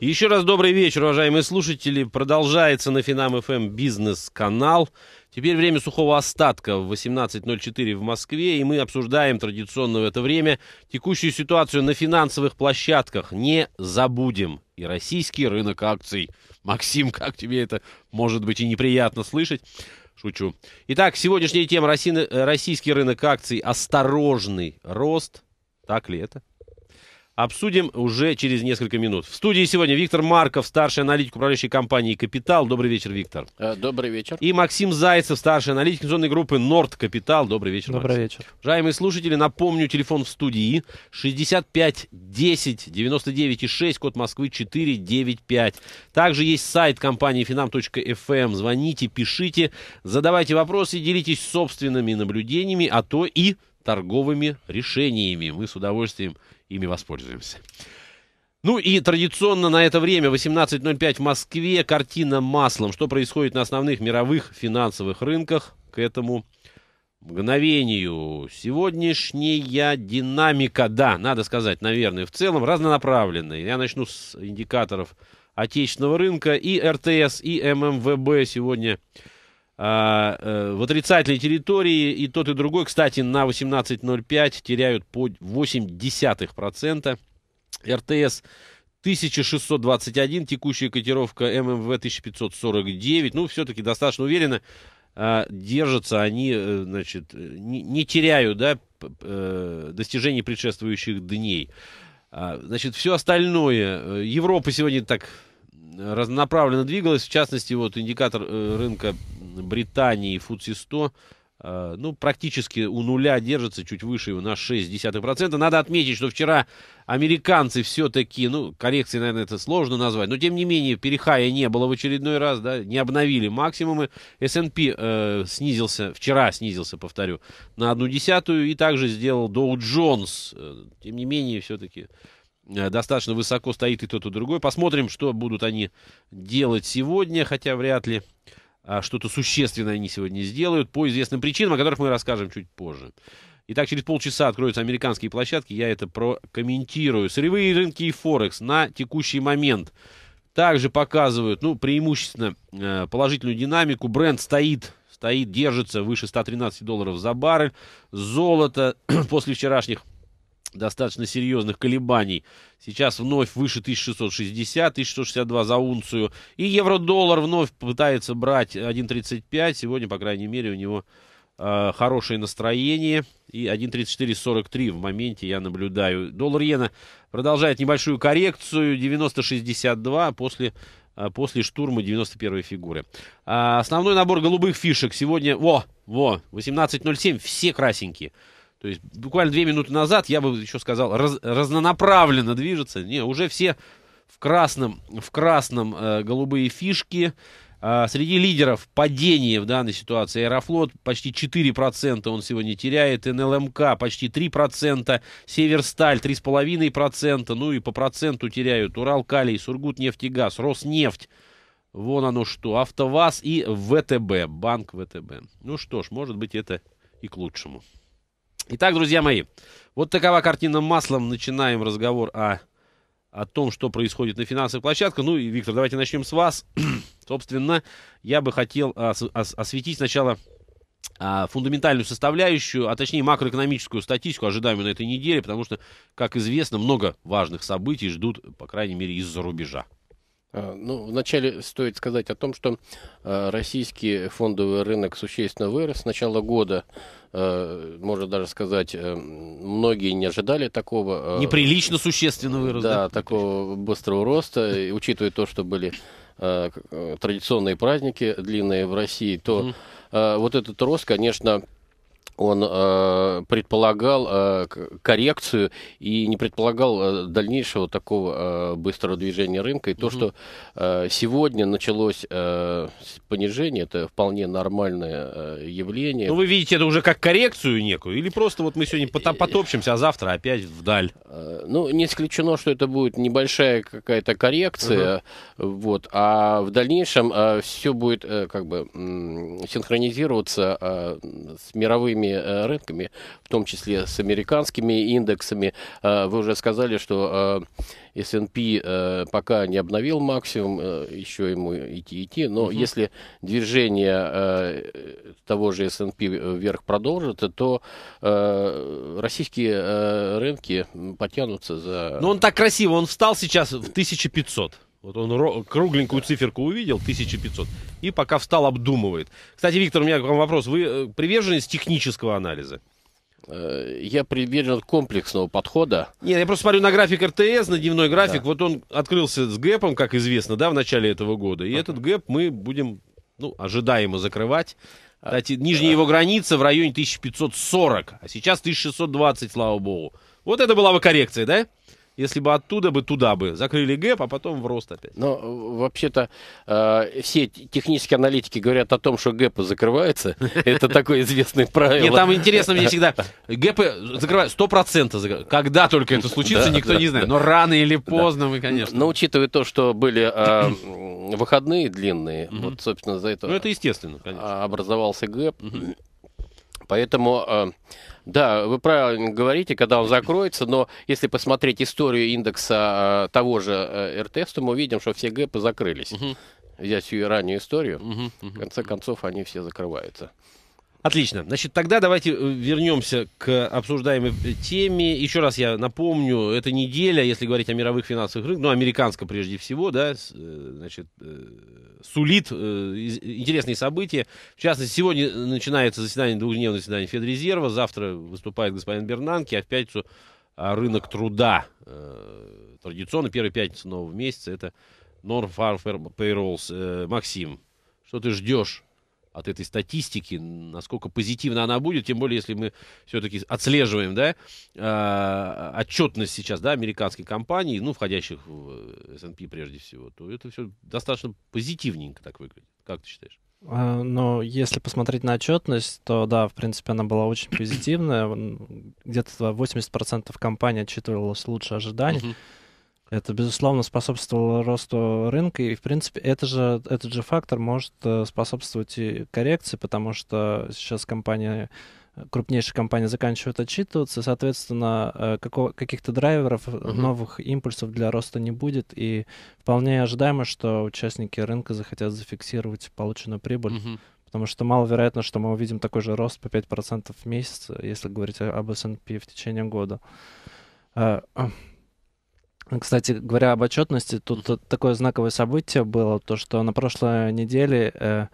Еще раз добрый вечер, уважаемые слушатели. Продолжается на Финам ФМ эм бизнес-канал. Теперь время сухого остатка в 18.04 в Москве, и мы обсуждаем традиционно в это время текущую ситуацию на финансовых площадках. Не забудем и российский рынок акций. Максим, как тебе это может быть и неприятно слышать? Шучу. Итак, сегодняшняя тема э, российский рынок акций «Осторожный рост». Так ли это? обсудим уже через несколько минут. В студии сегодня Виктор Марков, старший аналитик управляющей компании «Капитал». Добрый вечер, Виктор. Э, добрый вечер. И Максим Зайцев, старший аналитик инвестиционной группы «Норд Капитал». Добрый вечер, Добрый Максим. вечер. Уважаемые слушатели, напомню, телефон в студии 65 10 99 6, код Москвы 495. Также есть сайт компании finam.fm. Эм. Звоните, пишите, задавайте вопросы, делитесь собственными наблюдениями, а то и торговыми решениями. Мы с удовольствием ими воспользуемся. Ну и традиционно на это время 18.05 в Москве картина маслом. Что происходит на основных мировых финансовых рынках к этому мгновению. Сегодняшняя динамика, да, надо сказать, наверное, в целом разнонаправленная. Я начну с индикаторов отечественного рынка. И РТС, и ММВБ сегодня а, э, в отрицательной территории и тот, и другой, кстати, на 18.05 теряют по 0,8%. РТС 1621, текущая котировка ММВ 1549. Ну, все-таки достаточно уверенно а, держатся они, э, значит, не, теряют, да, э, достижений предшествующих дней. А, значит, все остальное. Европа сегодня так разнонаправленно двигалась. В частности, вот индикатор рынка Британии фудси 100 а, ну, практически у нуля держится, чуть выше его на 0,6%. Надо отметить, что вчера американцы все-таки, ну, коррекции, наверное, это сложно назвать, но, тем не менее, перехая не было в очередной раз, да, не обновили максимумы. S&P э, снизился, вчера снизился, повторю, на одну десятую и также сделал Dow Jones. Э, тем не менее, все-таки э, достаточно высоко стоит и тот, и другой. Посмотрим, что будут они делать сегодня, хотя вряд ли. А, что-то существенное они сегодня сделают по известным причинам, о которых мы расскажем чуть позже. Итак, через полчаса откроются американские площадки, я это прокомментирую. Сырьевые рынки и Форекс на текущий момент также показывают, ну, преимущественно э, положительную динамику. Бренд стоит, стоит, держится выше 113 долларов за баррель. Золото после вчерашних достаточно серьезных колебаний. Сейчас вновь выше 1660, 1662 за унцию. И евро-доллар вновь пытается брать 1.35. Сегодня, по крайней мере, у него э, хорошее настроение. И 1.3443 в моменте я наблюдаю. Доллар-иена продолжает небольшую коррекцию. 90.62 после э, после штурма 91-й фигуры. А, основной набор голубых фишек сегодня... Во, во, 18.07, все красенькие. То есть буквально две минуты назад я бы еще сказал, раз, разнонаправленно движется. Не, уже все в красном, в красном э, голубые фишки. Э, среди лидеров падение в данной ситуации. Аэрофлот почти 4% он сегодня теряет. НЛМК почти 3%. Северсталь 3,5%. Ну и по проценту теряют Уралкалий, Сургутнефтегаз, Роснефть. Вон оно что. АвтоВАЗ и ВТБ. Банк ВТБ. Ну что ж, может быть это и к лучшему. Итак, друзья мои, вот такова картина маслом. Начинаем разговор о, о том, что происходит на финансовой площадке. Ну и, Виктор, давайте начнем с вас. Собственно, я бы хотел ос ос осветить сначала а, фундаментальную составляющую, а точнее макроэкономическую статистику, ожидаемую на этой неделе, потому что, как известно, много важных событий ждут, по крайней мере, из-за рубежа. Э, ну, вначале стоит сказать о том, что э, российский фондовый рынок существенно вырос с начала года. Э, можно даже сказать, многие не ожидали такого. Неприлично существенно вырос. Да, да? такого быстрого роста, и, учитывая то, что были традиционные праздники длинные в России, то вот этот рост, конечно, он э, предполагал э, коррекцию и не предполагал э, дальнейшего такого э, быстрого движения рынка. И mm-hmm. то, что э, сегодня началось э, понижение, это вполне нормальное э, явление. Ну, вы видите это уже как коррекцию некую? Или просто вот мы сегодня э, потом потопчемся, а завтра опять вдаль? Э, ну, не исключено, что это будет небольшая какая-то коррекция. mm Вот, а в дальнейшем э, все будет э, как бы синхронизироваться э, с мировыми мировыми э, рынками, в том числе с американскими индексами. Э, вы уже сказали, что S&P э, пока не обновил максимум, еще ему идти идти, но угу. если движение того же S&P вверх продолжится, то российские рынки потянутся за... Ну он так красиво, он встал сейчас в 1500. Вот он кругленькую циферку увидел, 1500, и пока встал, обдумывает. Кстати, Виктор, у меня к вам вопрос. Вы э, приверженец технического анализа? Э, я привержен комплексного подхода. Нет, я просто смотрю на график РТС, на дневной график. Да. Вот он открылся с гэпом, как известно, да, в начале этого года. И uh-huh. этот гэп мы будем, ну, ожидаемо закрывать. А, Кстати, нижняя его граница в районе 1540, а сейчас 1620, слава богу. Вот это была бы коррекция, да? если бы оттуда бы туда бы закрыли гэп, а потом в рост опять. Но э, вообще-то э, все технические аналитики говорят о том, что гэпы закрываются. Это такое известное правило. Нет, там интересно мне всегда. Гэпы закрывают 100%. Когда только это случится, никто не знает. Но рано или поздно мы, конечно. Но учитывая то, что были э, выходные длинные, вот, собственно, за это... Ну, это естественно, конечно. Образовался гэп. Поэтому, э, да, вы правильно говорите, когда он закроется, но если посмотреть историю индекса э, того же э, РТС, то мы увидим, что все гэпы закрылись. Угу. Взять всю раннюю историю, угу, угу. в конце концов они все закрываются. Отлично. Значит, тогда давайте э, вернемся к обсуждаемой э, теме. Еще раз я напомню, эта неделя, если говорить о мировых финансовых рынках, ну, американская прежде всего, да, э, значит, сулит интересные события. В частности, сегодня начинается заседание, двухдневное заседание Федрезерва, завтра выступает господин Бернанки, а в пятницу а, рынок труда. Традиционно первая пятница нового месяца это Non-Farm Payrolls. Максим, что ты ждешь от этой статистики, насколько позитивно она будет, тем более, если мы все-таки отслеживаем, да, э, отчетность сейчас, да, американских компаний, ну, входящих в S&P э, прежде всего, то это все достаточно позитивненько так выглядит. Как ты считаешь? А, но если посмотреть на отчетность, то да, в принципе, она была очень позитивная. Где-то 80% компаний отчитывалось лучше ожиданий. Uh-huh. Это, безусловно, способствовало росту рынка, и, в принципе, это же, этот же фактор может э, способствовать и коррекции, потому что сейчас компания э, крупнейшая компания заканчивает отчитываться, соответственно, э, какого, каких-то драйверов, uh-huh. новых импульсов для роста не будет, и вполне ожидаемо, что участники рынка захотят зафиксировать полученную прибыль, uh-huh. потому что маловероятно, что мы увидим такой же рост по 5% в месяц, если говорить об S&P в течение года. Кстати говоря об отчетности, тут такое знаковое событие было, то что на прошлой неделе э,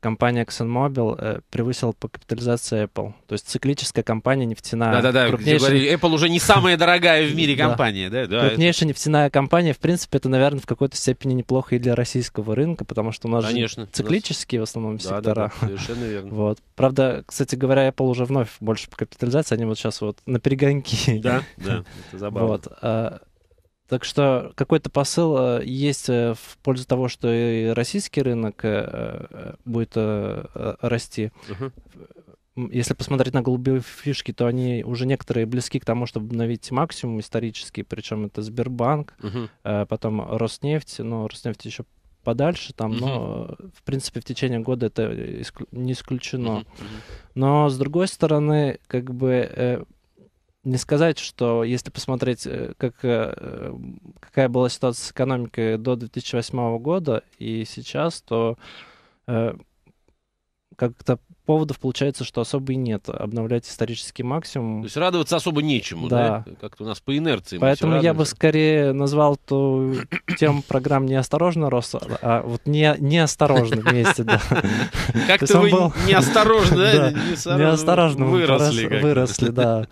компания ExxonMobil э, превысила по капитализации Apple. То есть циклическая компания нефтяная. Да-да-да, крупнейшая... Apple уже не самая дорогая в мире компания. да, да, Крупнейшая это... нефтяная компания, в принципе, это, наверное, в какой-то степени неплохо и для российского рынка, потому что у нас Конечно, же циклические нас... в основном сектора. Да, да, совершенно верно. вот. Правда, кстати говоря, Apple уже вновь больше по капитализации, они вот сейчас вот на перегонке. да, да, это забавно. Вот. А, так что какой-то посыл э, есть э, в пользу того, что и российский рынок э, будет расти. Угу. Если посмотреть на голубые фишки, то они уже некоторые близки к тому, чтобы обновить максимум исторический, причем это Сбербанк, угу. потом Роснефть, но Роснефть еще подальше там, угу. но в принципе в течение года это не исключено. Угу. Но с другой стороны, как бы не сказать, что если посмотреть, э, как, э, какая была ситуация с экономикой до 2008 года и сейчас, то э, как-то поводов получается, что особо и нет обновлять исторический максимум. То есть радоваться особо нечему, да? да? Как-то у нас по инерции. Поэтому я бы скорее назвал ту тему программ неосторожно рост, а вот не, неосторожно вместе, да. Как-то вы неосторожно, неосторожно выросли. Выросли, да.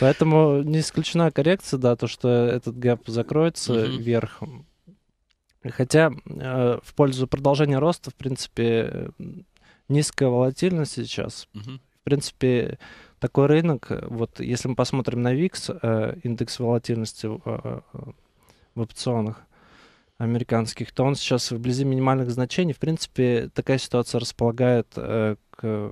Поэтому не исключена коррекция, да, то, что этот гэп закроется угу. вверхом. Хотя э, в пользу продолжения роста, в принципе, низкая волатильность сейчас. Угу. В принципе, такой рынок, вот если мы посмотрим на VIX, э, индекс волатильности э, э, в опционах американских, то он сейчас вблизи минимальных значений. В принципе, такая ситуация располагает э, к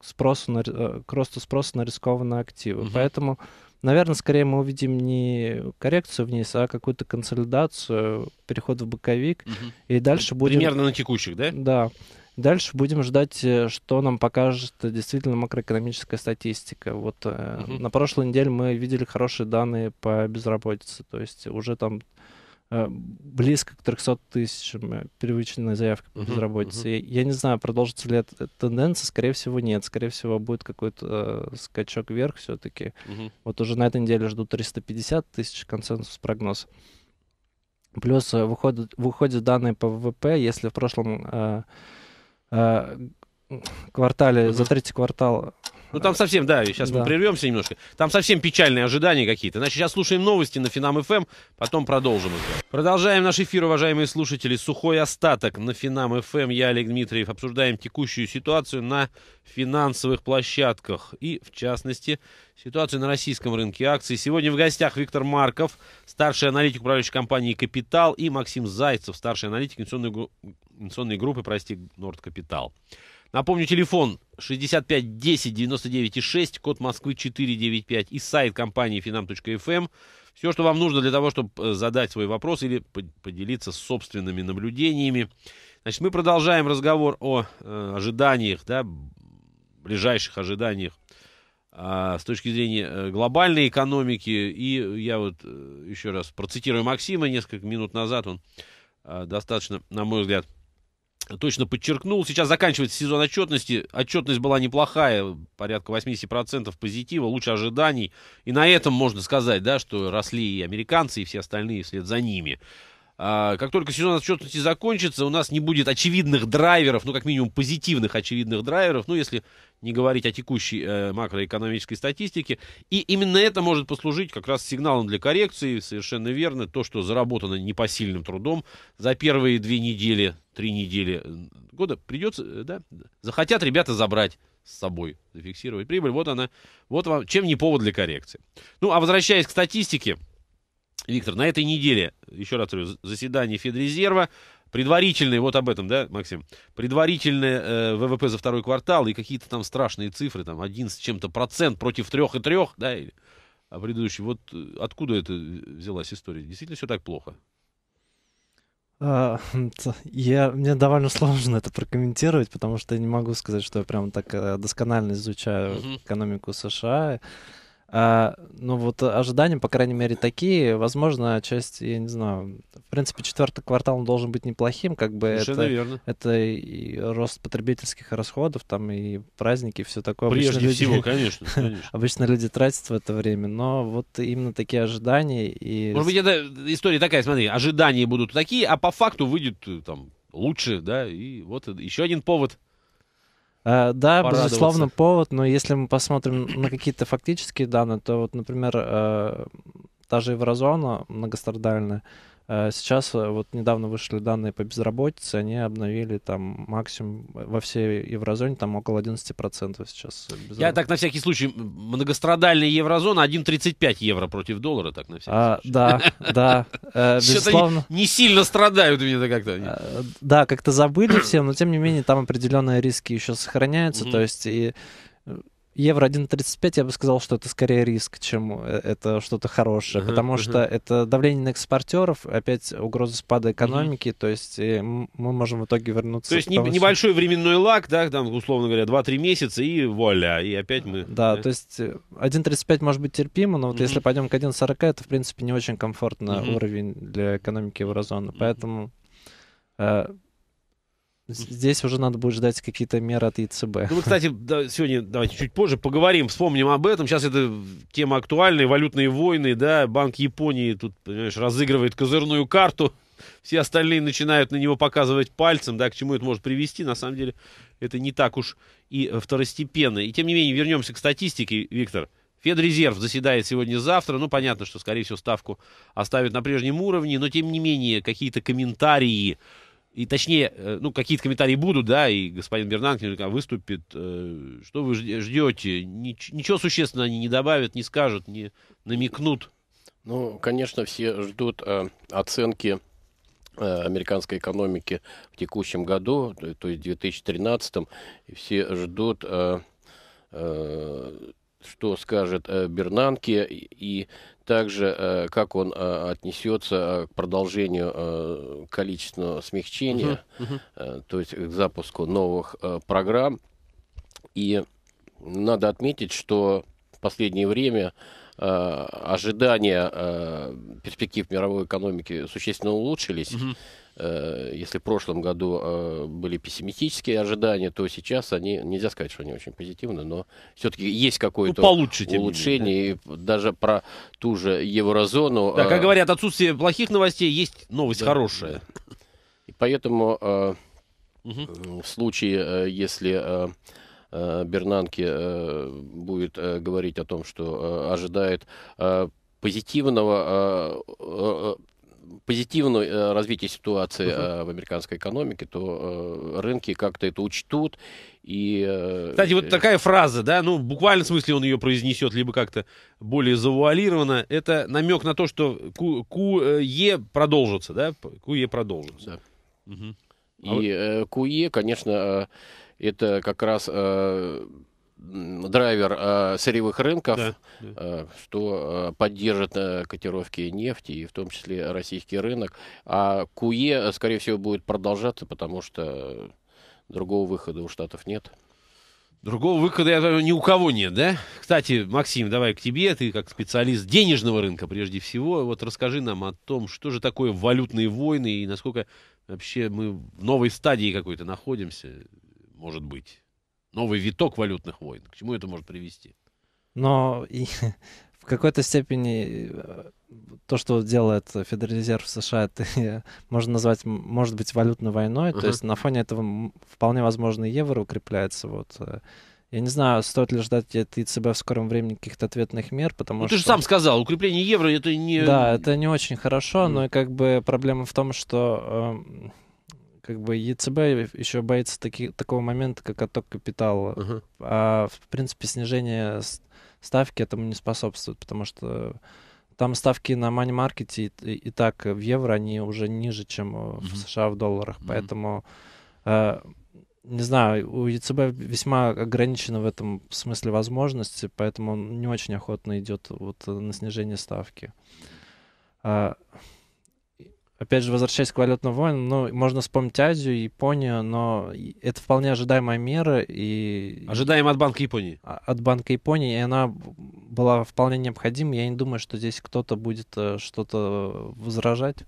спросу на, э, к росту спроса на рискованные активы. Угу. Поэтому, наверное, скорее мы увидим не коррекцию вниз, а какую-то консолидацию, переход в боковик. Угу. И дальше Примерно будем... Примерно на текущих, да? Да. Дальше будем ждать, э, что нам покажет действительно макроэкономическая статистика. Вот угу. на прошлой неделе мы видели хорошие данные по безработице, то есть уже там Э, близко к 300 тысячам э, первичной заявки по безработице. Uh-huh, uh-huh. Я, я не знаю, продолжится ли эта тенденция, скорее всего, нет. Скорее всего, будет какой-то э, скачок вверх все-таки. Uh-huh. Вот уже на этой неделе ждут 350 тысяч консенсус прогноз. Плюс э, выходят, выходят данные по ВВП, если в прошлом э, э, квартале, uh-huh. за третий квартал ну там совсем, да, сейчас да. мы прервемся немножко. Там совсем печальные ожидания какие-то. Значит, сейчас слушаем новости на Финам ФМ, эм, потом продолжим Продолжаем наш эфир, уважаемые слушатели. Сухой остаток на Финам ФМ. Эм. Я, Олег Дмитриев, обсуждаем текущую ситуацию на финансовых площадках и, в частности, ситуацию на российском рынке акций. Сегодня в гостях Виктор Марков, старший аналитик управляющей компании «Капитал» и Максим Зайцев, старший аналитик инвестиционной, инвестиционной группы, прости, «Норд Капитал». Напомню, телефон 65 10 99 6, код Москвы 495 и сайт компании finam.fm. Эм. Все, что вам нужно для того, чтобы э, задать свой вопрос или поделиться собственными наблюдениями. Значит, мы продолжаем разговор о э, ожиданиях, да, ближайших ожиданиях э, с точки зрения э, глобальной экономики. И я вот э, еще раз процитирую Максима несколько минут назад. Он э, достаточно, на мой взгляд, точно подчеркнул. Сейчас заканчивается сезон отчетности. Отчетность была неплохая, порядка 80% позитива, лучше ожиданий. И на этом можно сказать, да, что росли и американцы, и все остальные вслед за ними. А, как только сезон отчетности закончится, у нас не будет очевидных драйверов, ну, как минимум, позитивных очевидных драйверов. Ну, если не говорить о текущей э, макроэкономической статистике. И именно это может послужить как раз сигналом для коррекции, совершенно верно, то, что заработано непосильным трудом за первые две недели, три недели э, года придется, э, да, захотят ребята забрать с собой, зафиксировать прибыль. Вот она, вот вам, чем не повод для коррекции. Ну, а возвращаясь к статистике, Виктор, на этой неделе, еще раз говорю, заседание Федрезерва, Предварительные, вот об этом, да, Максим? Предварительные э, ВВП за второй квартал и какие-то там страшные цифры, там 11 чем-то процент против трех и трех, да, или, а предыдущий. Вот э, откуда это э, взялась история? Действительно все так плохо? А, хм, я, мне довольно сложно это прокомментировать, потому что я не могу сказать, что я прям так э, досконально изучаю экономику США. А, ну вот ожидания, по крайней мере, такие. Возможно, часть, я не знаю, в принципе, четвертый квартал он должен быть неплохим, как бы это, верно. это и рост потребительских расходов, там и праздники, и все такое. Прежде обычно всего, люди, конечно, конечно. Обычно люди тратят в это время, но вот именно такие ожидания и... Может быть, это история такая, смотри, ожидания будут такие, а по факту выйдет э, там лучше, да, и вот еще один повод Э, да, безусловно, повод, но если мы посмотрим на какие-то фактические данные, то вот, например, э, та же еврозона многострадальная, Э, сейчас э, вот недавно вышли данные по безработице, они обновили там максимум э, во всей еврозоне, там около 11% сейчас. Я так на всякий случай, многострадальная еврозона 1,35 евро против доллара, так на всякий а, случай. Да, да, безусловно. Не, сильно страдают мне как-то. Да, как-то забыли все, но тем не менее там определенные риски еще сохраняются, то есть и евро 1.35, я бы сказал, что это скорее риск, чем э, это что-то хорошее, uh-huh, потому uh-huh. что это давление на экспортеров, опять угроза спада экономики, uh-huh. то есть э, мы можем в итоге вернуться... То есть потому, небольшой временной лаг, да, там, условно говоря, 2-3 месяца и вуаля, и опять мы... Да, да? то есть 1.35 э, может быть терпимо, но вот uh-huh. если пойдем к 1.40, это, в принципе, не очень комфортный uh-huh. уровень для экономики еврозоны, uh-huh. поэтому... Э, Здесь уже надо будет ждать какие-то меры от ЕЦБ. Ну, мы, кстати, да, сегодня, давайте чуть позже поговорим, вспомним об этом. Сейчас это тема актуальная, валютные войны, да, Банк Японии тут, понимаешь, разыгрывает козырную карту. Все остальные начинают на него показывать пальцем, да, к чему это может привести. На самом деле это не так уж и э, второстепенно. И тем не менее, вернемся к статистике, Виктор. Федрезерв заседает сегодня-завтра. Ну, понятно, что, скорее всего, ставку оставят на прежнем уровне, но, тем не менее, какие-то комментарии и точнее, э, ну, какие-то комментарии будут, да, и господин Бернанг выступит. Э, что вы ждете? Ничего существенного они не добавят, не скажут, не намекнут. Ну, конечно, все ждут э, оценки американской экономики в текущем году, то, есть в 2013, и все ждут, что скажет э, Бернанке, и также, э, как он э, отнесется э, к продолжению количественного смягчения, uh-huh, uh-huh. то есть к запуску новых программ. И надо отметить, что в последнее время ожидания перспектив мировой экономики существенно улучшились. Uh-huh. Э, если в прошлом году э, были пессимистические ожидания, то сейчас они, нельзя сказать, что они очень позитивны, но все-таки есть какое-то ну, улучшение. Менее, да. И даже про ту же еврозону. Да, как э, говорят, отсутствие плохих новостей есть новость да, хорошая. И поэтому угу. в случае, если Бернанке будет говорить о том, что ожидает позитивного позитивное э, развитие ситуации uh-huh. в американской экономике, то э, рынки как-то это учтут. И, Кстати, вот такая фраза, да, ну, в буквальном смысле он ее произнесет, либо как-то более завуалированно, это намек на то, что КУЕ продолжится, да, КУЕ продолжится. Да. Угу. И а вот... КУЕ, конечно, это как раз драйвер э, сырьевых рынков, да, э, да. Э, что э, поддержит э, котировки нефти и в том числе российский рынок. А КУЕ, э, скорее всего, будет продолжаться, потому что другого выхода у Штатов нет. Другого выхода, я думаю, ни у кого нет, да? Кстати, Максим, давай к тебе, ты как специалист денежного рынка прежде всего. Вот расскажи нам о том, что же такое валютные войны и насколько вообще мы в новой стадии какой-то находимся, может быть новый виток валютных войн. К чему это может привести? Но и, в какой-то степени э, то, что делает Федрезерв США, это можно назвать, может быть, валютной войной. Uh-huh. То есть на фоне этого вполне возможно и евро укрепляется. Вот. Э. Я не знаю, стоит ли ждать от ЕЦБ в скором времени каких-то ответных мер, потому ну, что... Ты же сам сказал, укрепление евро это не... Да, это не очень хорошо, mm. но и как бы проблема в том, что эм, как бы ЕЦБ еще боится таки, такого момента, как отток капитала. Uh-huh. А в принципе снижение ставки этому не способствует, потому что там ставки на мани-маркете и, и, так в евро они уже ниже, чем uh-huh. в США в долларах. Uh-huh. Поэтому э, не знаю, у ЕЦБ весьма ограничены в этом смысле возможности, поэтому он не очень охотно идет вот на снижение ставки. Э, опять же, возвращаясь к валютным войнам, ну, можно вспомнить Азию, Японию, но это вполне ожидаемая мера. И... Ожидаем от Банка Японии. А, от Банка Японии, и она была вполне необходима. Я не думаю, что здесь кто-то будет э, что-то возражать.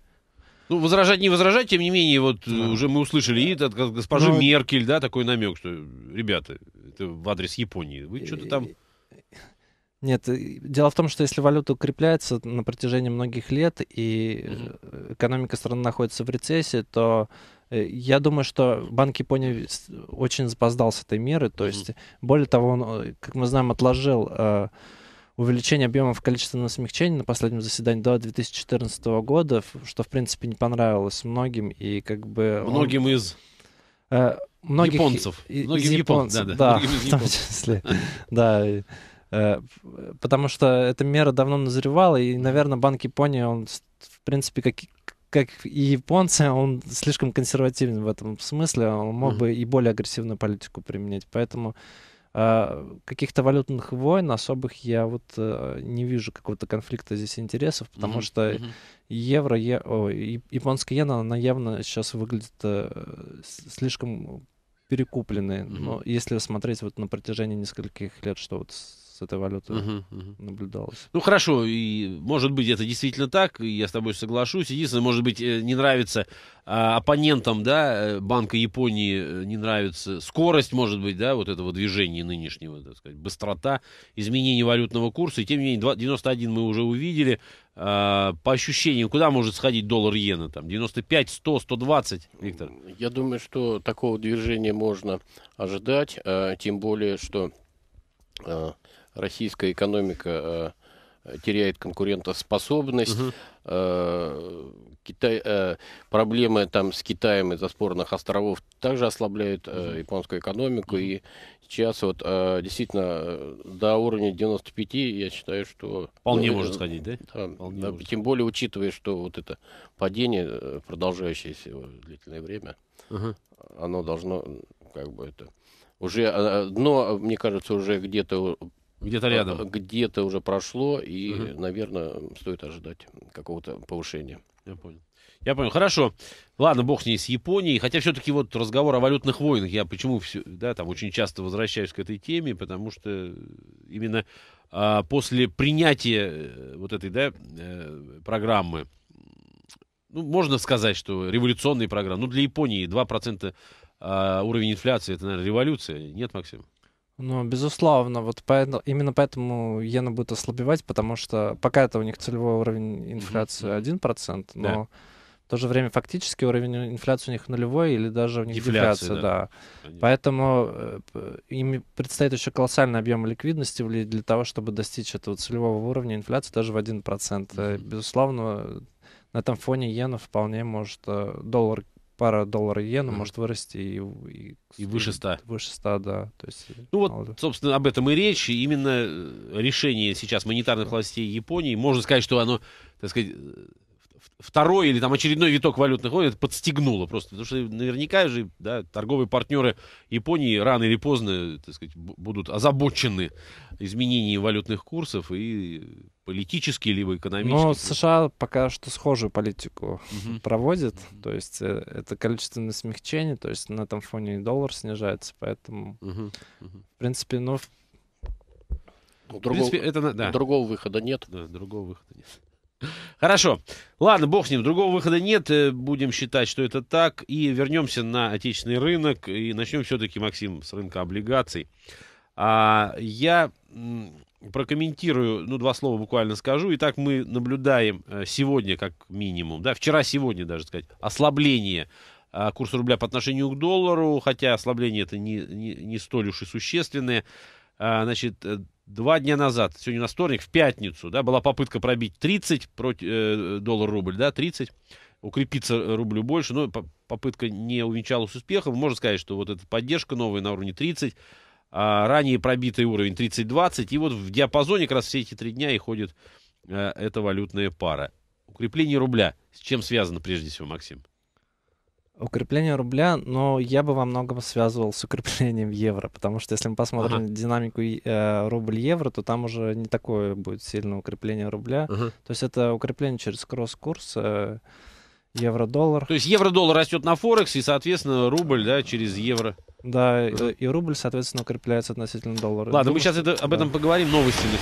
Ну, возражать не возражать, тем не менее, вот э, да. уже мы услышали и от госпожи ну, Меркель, да, такой намек, что, ребята, это в адрес Японии, вы что-то там... Нет, дело в том, что если валюта укрепляется на протяжении многих лет и mm-hmm. экономика страны находится в рецессии, то э, я думаю, что Банк Японии очень запоздал с этой меры. То mm-hmm. есть, более того, он, э, как мы знаем, отложил э, увеличение объемов количественного смягчения на последнем заседании до 2014 года, что, в принципе, не понравилось многим. И как бы многим он... из... Э, многих японцев. Многих японцев, японцев, да, да. да японцев. в том числе. Да, Э, потому что эта мера давно назревала, и, наверное, Банк Японии, он, в принципе, как, как и японцы, он слишком консервативен в этом смысле, он мог mm-hmm. бы и более агрессивную политику применять, поэтому а, каких-то валютных войн особых я вот э, не вижу какого-то конфликта здесь интересов, потому mm-hmm. что евро, е... О, японская иена, она явно сейчас выглядит э, слишком перекупленной. Mm-hmm. Но если смотреть вот на протяжении нескольких лет, что вот с этой валютой угу, угу. наблюдалось. Ну хорошо, и может быть это действительно так, и я с тобой соглашусь. Единственное, может быть, э, не нравится а, оппонентам, да, э, Банка Японии э, не нравится скорость, может быть, да, вот этого движения нынешнего, так сказать, быстрота изменения валютного курса. И тем не менее, 91 мы уже увидели. А, по ощущениям, куда может сходить доллар иена? Там 95, 100, 120, Виктор? Я думаю, что такого движения можно ожидать, а, тем более, что а, российская экономика э, теряет конкурентоспособность. Угу. Китай, э, проблемы там с Китаем из-за спорных островов также ослабляют угу. японскую экономику. Угу. И сейчас вот действительно до уровня 95 я считаю, что... Ну, Вполне ну, может сходить, да? да, да может. Тем более учитывая, что вот это падение, продолжающееся длительное время, угу. оно должно как бы это уже а, а, дно, а, мне кажется, уже где-то где-то а, рядом. Где-то уже прошло, и, угу. наверное, стоит ожидать какого-то повышения. Я понял. Я понял. Хорошо. Ладно, бог с ней, с Японией. Хотя все-таки вот разговор о валютных войнах. Я почему все, да, там очень часто возвращаюсь к этой теме, потому что именно а, после принятия э, вот этой, да, э, программы, ну, можно сказать, что революционные программы. Ну, для Японии 2% а, уровень инфляции, это, наверное, революция. Нет, Максим? Ну, безусловно, вот поэтому, именно поэтому иена будет ослабевать, потому что пока это у них целевой уровень инфляции 1%, но да. в то же время фактически уровень инфляции у них нулевой или даже у них дефляция, дефляция да. да. Поэтому э, им предстоит еще колоссальный объем ликвидности для того, чтобы достичь этого целевого уровня инфляции даже в 1%. Угу. Э, безусловно, на этом фоне иена вполне может э, доллар пара долларов иена mm-hmm. может вырасти и, и, и выше 100. Выше 100, да. То есть, э, ну вот, молодо. собственно, об этом и речь. И именно э, решение сейчас монетарных властей Японии, можно сказать, что оно, так сказать, э, второй или там очередной виток валютных войн это подстегнуло просто. Потому что наверняка же да, торговые партнеры Японии рано или поздно так сказать, будут озабочены изменением валютных курсов и политические либо экономические но США пока что схожую политику угу. проводит. Угу. То есть э, это количественное смягчение, то есть на этом фоне и доллар снижается, поэтому, Угу. в принципе, ну... ну другого, в принципе, это, да. другого выхода нет. Да, другого выхода нет. Хорошо. Ладно, бог с ним. Другого выхода нет. Э, будем считать, что это так. И вернемся на отечественный рынок. И начнем все-таки, Максим, с рынка облигаций. А, я прокомментирую, ну, два слова буквально скажу. Итак, мы наблюдаем э, сегодня, как минимум, да, вчера-сегодня даже сказать, ослабление а, курса рубля по отношению к доллару, хотя ослабление это не, не, не столь уж и существенное. А, значит, э, два дня назад, сегодня на вторник, в пятницу, да, была попытка пробить 30 против, э, доллар-рубль, да, 30, укрепиться э, рублю больше, но попытка не увенчалась успехом. Можно сказать, что вот эта поддержка новая на уровне 30, а ранее пробитый уровень 30-20, и вот в диапазоне как раз все эти три дня и ходит э, эта валютная пара. Укрепление рубля. С чем связано прежде всего, Максим? Укрепление рубля, но я бы во многом связывал с укреплением евро, потому что если мы посмотрим ага. динамику э, рубль-евро, то там уже не такое будет сильное укрепление рубля. Ага. То есть это укрепление через кросс-курс. Э, Евро-доллар. То есть евро-доллар растет на Форекс, и, соответственно, рубль, да, через евро. Да, и, и рубль, соответственно, укрепляется относительно доллара. Ладно, Думаю, мы сейчас это, об да. этом поговорим, новости на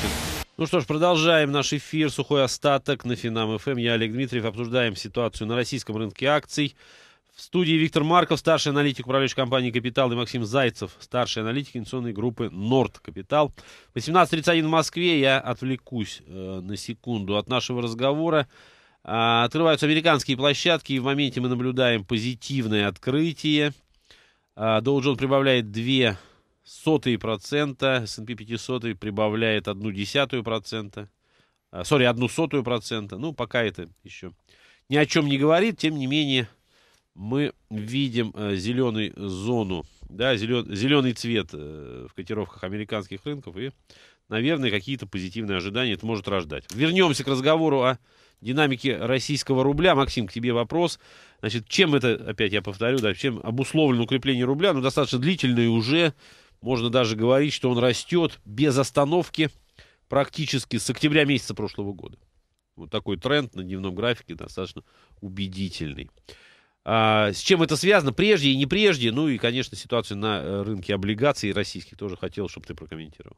Ну что ж, продолжаем наш эфир «Сухой остаток» на Финам-ФМ. Эм. Я Олег Дмитриев. Обсуждаем ситуацию на российском рынке акций. В студии Виктор Марков, старший аналитик управляющей компании «Капитал» и Максим Зайцев, старший аналитик инвестиционной группы «Норд Капитал». 18.31 в Москве. Я отвлекусь э, на секунду от нашего разговора. Э, открываются американские площадки, и в моменте мы наблюдаем позитивное открытие. Э, а, Джон прибавляет 2 сотые процента, S&P 500 прибавляет одну десятую процента. А, сори, одну сотую процента. Ну, пока это еще ни о чем не говорит, тем не менее мы видим э, зеленую зону, да, зелен, зеленый цвет э, в котировках американских рынков и, наверное, какие-то позитивные ожидания это может рождать. Вернемся к разговору о динамике российского рубля. Максим, к тебе вопрос. Значит, чем это, опять я повторю, да, чем обусловлено укрепление рубля? Ну, достаточно длительное уже, можно даже говорить, что он растет без остановки практически с октября месяца прошлого года. Вот такой тренд на дневном графике достаточно убедительный. А, с чем это связано, прежде и не прежде, ну и, конечно, ситуацию на э, рынке облигаций российских тоже хотел, чтобы ты прокомментировал.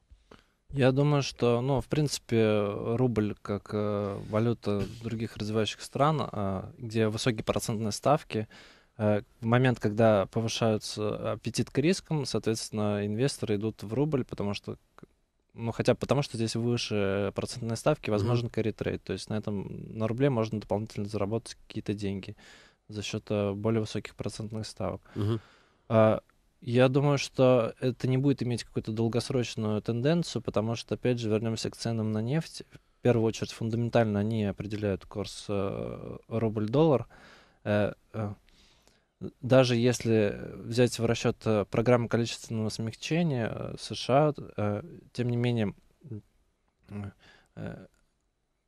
Я думаю, что, ну, в принципе, рубль как э, валюта других развивающих стран, э, где высокие процентные ставки, э, в момент, когда повышаются аппетит к рискам, соответственно, инвесторы идут в рубль, потому что, ну, хотя потому что здесь выше процентные ставки, возможен mm-hmm. карри-трейд, то есть на этом, на рубле можно дополнительно заработать какие-то деньги за счет э, более высоких процентных ставок. Угу. А, я думаю, что это не будет иметь какую-то долгосрочную тенденцию, потому что, опять же, вернемся к ценам на нефть. В первую очередь, фундаментально они определяют курс э, рубль-доллар. Э, даже если взять в расчет программу количественного смягчения США, тем не менее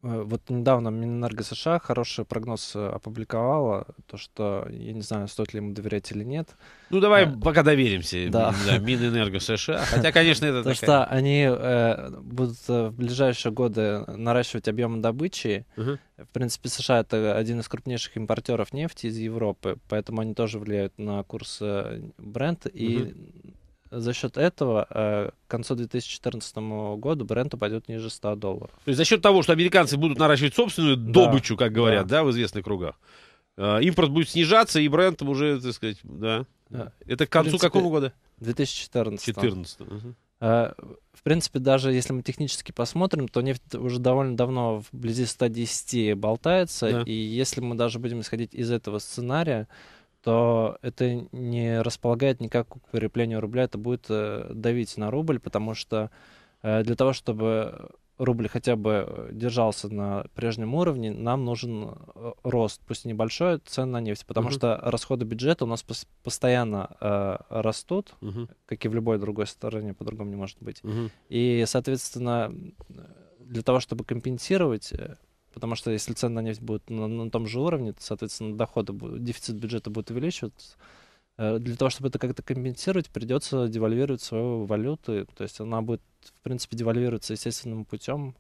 Э, вот недавно Минэнерго США хороший прогноз э, опубликовала, то что, я не знаю, стоит ли ему доверять или нет. Ну, давай э, пока доверимся да. Да, Минэнерго США, хотя, конечно, это То, что они э, будут в ближайшие годы наращивать объемы добычи. В принципе, США — это один из крупнейших импортеров нефти из Европы, поэтому они тоже влияют на курс бренда и за счет этого э, к концу 2014 года бренд упадет ниже 100 долларов. То есть за счет того, что американцы будут наращивать собственную да, добычу, как говорят, да, да в известных кругах, э, импорт будет снижаться, и бренд уже, так сказать, да. да. Это к концу принципе, какого года? 2014. 2014. Угу. в принципе, даже если мы технически посмотрим, то нефть уже довольно давно вблизи 110 болтается, да. и если мы даже будем исходить из этого сценария, то это не располагает никак к укреплению рубля, это будет э, давить на рубль, потому что э, для того, чтобы рубль хотя бы держался на прежнем уровне, нам нужен э, рост, пусть небольшой, цен на нефть, потому угу. что расходы бюджета у нас пос- постоянно э, растут, угу. как и в любой другой стороне, по-другому не может быть. Угу. И, соответственно, для того, чтобы компенсировать Потому что если цены на нефть будут на, на том же уровне, то, соответственно, доходы дефицит бюджета будет увеличиваться. Э, для того, чтобы это как-то компенсировать, придется девальвировать свою валюту. То есть она будет, в принципе, девальвироваться естественным путем